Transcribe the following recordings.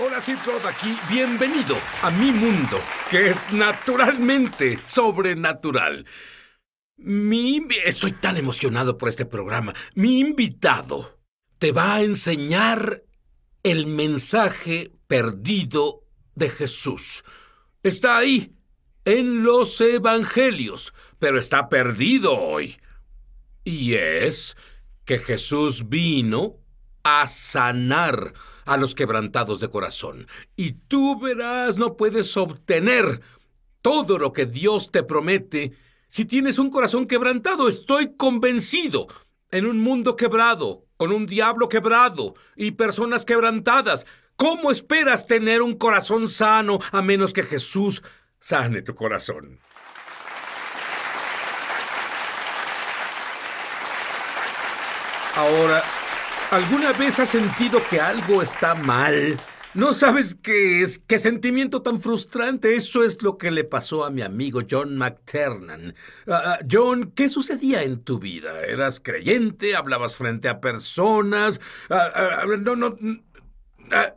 Hola, si todo aquí. Bienvenido a mi mundo, que es naturalmente sobrenatural. Mi... Estoy tan emocionado por este programa. Mi invitado te va a enseñar el mensaje perdido de Jesús. Está ahí, en los evangelios, pero está perdido hoy. Y es que Jesús vino a sanar a los quebrantados de corazón. Y tú verás, no puedes obtener todo lo que Dios te promete si tienes un corazón quebrantado. Estoy convencido. En un mundo quebrado, con un diablo quebrado y personas quebrantadas, ¿cómo esperas tener un corazón sano a menos que Jesús sane tu corazón? Ahora, ¿Alguna vez has sentido que algo está mal? No sabes qué es, qué sentimiento tan frustrante. Eso es lo que le pasó a mi amigo John McTernan. Ah, ah, John, ¿qué sucedía en tu vida? ¿Eras creyente? ¿Hablabas frente a personas? Ah, no, no.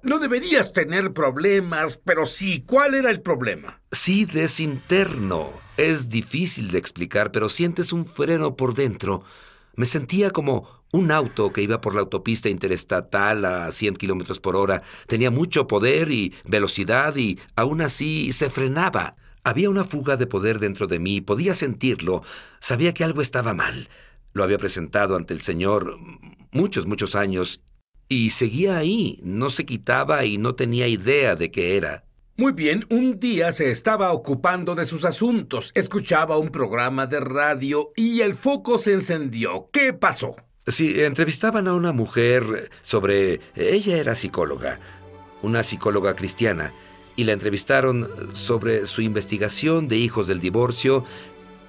no deberías tener problemas, pero sí, ¿cuál era el problema? Sí, desinterno. Es difícil de explicar, pero sientes un freno por dentro me sentía como un auto que iba por la autopista interestatal a 100 kilómetros por hora. Tenía mucho poder y velocidad y aún así se frenaba. Había una fuga de poder dentro de mí, podía sentirlo, sabía que algo estaba mal. Lo había presentado ante el Señor muchos, muchos años y seguía ahí, no se quitaba y no tenía idea de qué era. Muy bien, un día se estaba ocupando de sus asuntos, escuchaba un programa de radio y el foco se encendió. ¿Qué pasó? Sí, entrevistaban a una mujer sobre... Ella era psicóloga, una psicóloga cristiana, y la entrevistaron sobre su investigación de hijos del divorcio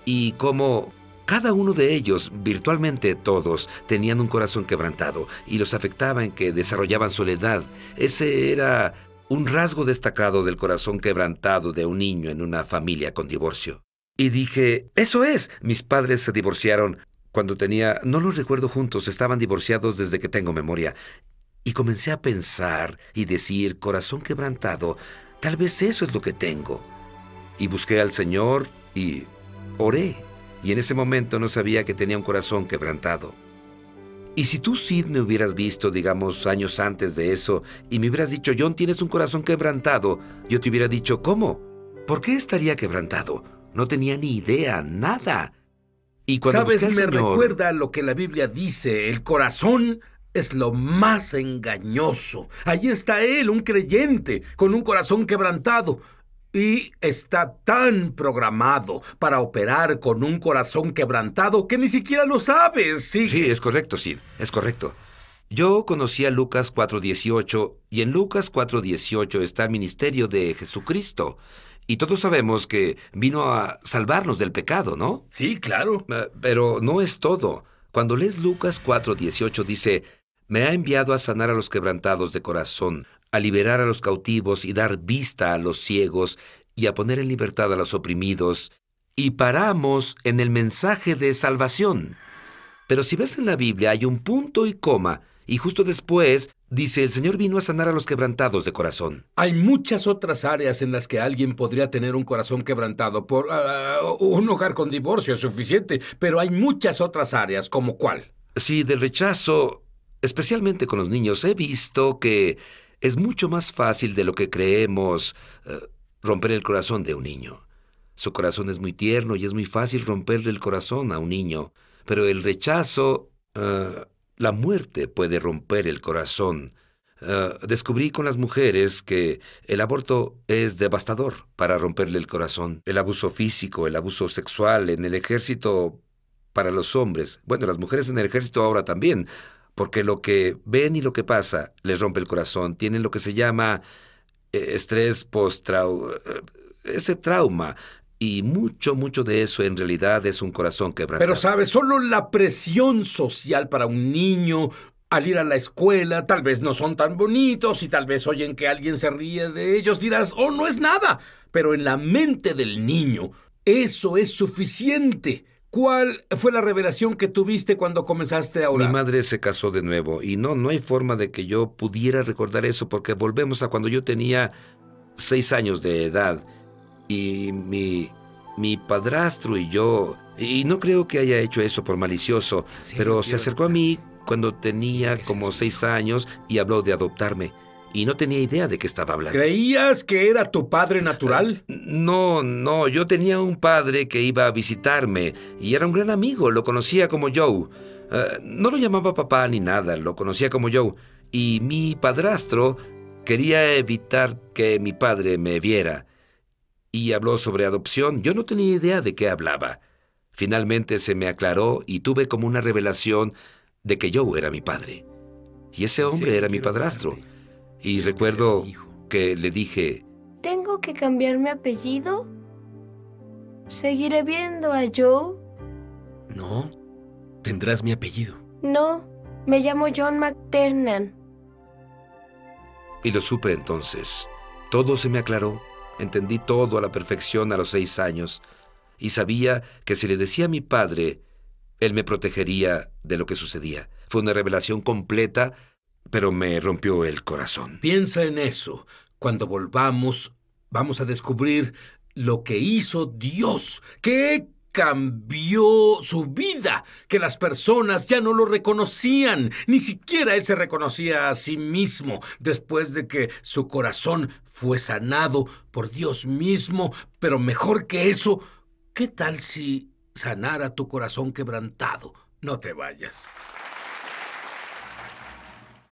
y cómo cada uno de ellos, virtualmente todos, tenían un corazón quebrantado y los afectaba en que desarrollaban soledad. Ese era un rasgo destacado del corazón quebrantado de un niño en una familia con divorcio. Y dije, eso es, mis padres se divorciaron cuando tenía, no los recuerdo juntos, estaban divorciados desde que tengo memoria. Y comencé a pensar y decir, corazón quebrantado, tal vez eso es lo que tengo. Y busqué al Señor y oré. Y en ese momento no sabía que tenía un corazón quebrantado. Y si tú, Sid, me hubieras visto, digamos, años antes de eso, y me hubieras dicho, John, tienes un corazón quebrantado, yo te hubiera dicho, ¿cómo? ¿Por qué estaría quebrantado? No tenía ni idea, nada. Y cuando ¿Sabes? Me recuerda lo que la Biblia dice, el corazón es lo más engañoso. Ahí está él, un creyente, con un corazón quebrantado. Y está tan programado para operar con un corazón quebrantado que ni siquiera lo sabes, sí. Sí, es correcto, Sid. Es correcto. Yo conocí a Lucas 4.18 y en Lucas 4.18 está el ministerio de Jesucristo. Y todos sabemos que vino a salvarnos del pecado, ¿no? Sí, claro. Eh, pero no es todo. Cuando lees Lucas 4.18 dice, me ha enviado a sanar a los quebrantados de corazón, a liberar a los cautivos y dar vista a los ciegos y a poner en libertad a los oprimidos, y paramos en el mensaje de salvación. Pero si ves en la Biblia hay un punto y coma, y justo después dice el Señor vino a sanar a los quebrantados de corazón. Hay muchas otras áreas en las que alguien podría tener un corazón quebrantado. Por ah, ah, un hogar con divorcio es suficiente, pero hay muchas otras áreas, como cuál. Sí, del rechazo, especialmente con los niños, he visto que es mucho más fácil de lo que creemos eh, romper el corazón de un niño. Su corazón es muy tierno y es muy fácil romperle el corazón a un niño, pero el rechazo, eh, la muerte puede romper el corazón. Eh, descubrí con las mujeres que el aborto es devastador para romperle el corazón. El abuso físico, el abuso sexual en el ejército para los hombres. Bueno, las mujeres en el ejército ahora también porque lo que ven y lo que pasa les rompe el corazón, tienen lo que se llama eh, estrés post-trauma, eh, ese trauma, y mucho, mucho de eso en realidad es un corazón quebrantado. Pero sabes, solo la presión social para un niño al ir a la escuela, tal vez no son tan bonitos y tal vez oyen que alguien se ríe de ellos, dirás, oh, no es nada. Pero en la mente del niño, eso es suficiente ¿Cuál fue la revelación que tuviste cuando comenzaste a orar? Mi madre se casó de nuevo y no, no hay forma de que yo pudiera recordar eso porque volvemos a cuando yo tenía seis años de edad y mi, mi padrastro y yo, y no creo que haya hecho eso por malicioso, pero se acercó a mí cuando tenía como seis años y habló de adoptarme y no tenía idea de qué estaba hablando. ¿Creías que era tu padre natural? No, no, yo tenía un padre que iba a visitarme y era un gran amigo, lo conocía como Joe. Eh, no lo llamaba papá ni nada, lo conocía como Joe. Y mi padrastro quería evitar que mi padre me viera. Y habló sobre adopción. Yo no tenía idea de qué hablaba. Finalmente se me aclaró y tuve como una revelación de que Joe era mi padre. Y ese hombre era mi padrastro. Y recuerdo que le dije, ¿tengo que cambiar mi apellido? ¿Seguiré viendo a Joe? No, tendrás mi apellido. No, me llamo John McTernan. Y lo supe entonces. Todo se me aclaró. Entendí todo a la perfección a los seis años. Y sabía que si le decía a mi padre, él me protegería de lo que sucedía. Fue una revelación completa pero me rompió el corazón. Piensa en eso. Cuando volvamos, vamos a descubrir lo que hizo Dios, que cambió su vida, que las personas ya no lo reconocían, ni siquiera él se reconocía a sí mismo después de que su corazón fue sanado por Dios mismo, pero mejor que eso, ¿qué tal si sanara tu corazón quebrantado? No te vayas.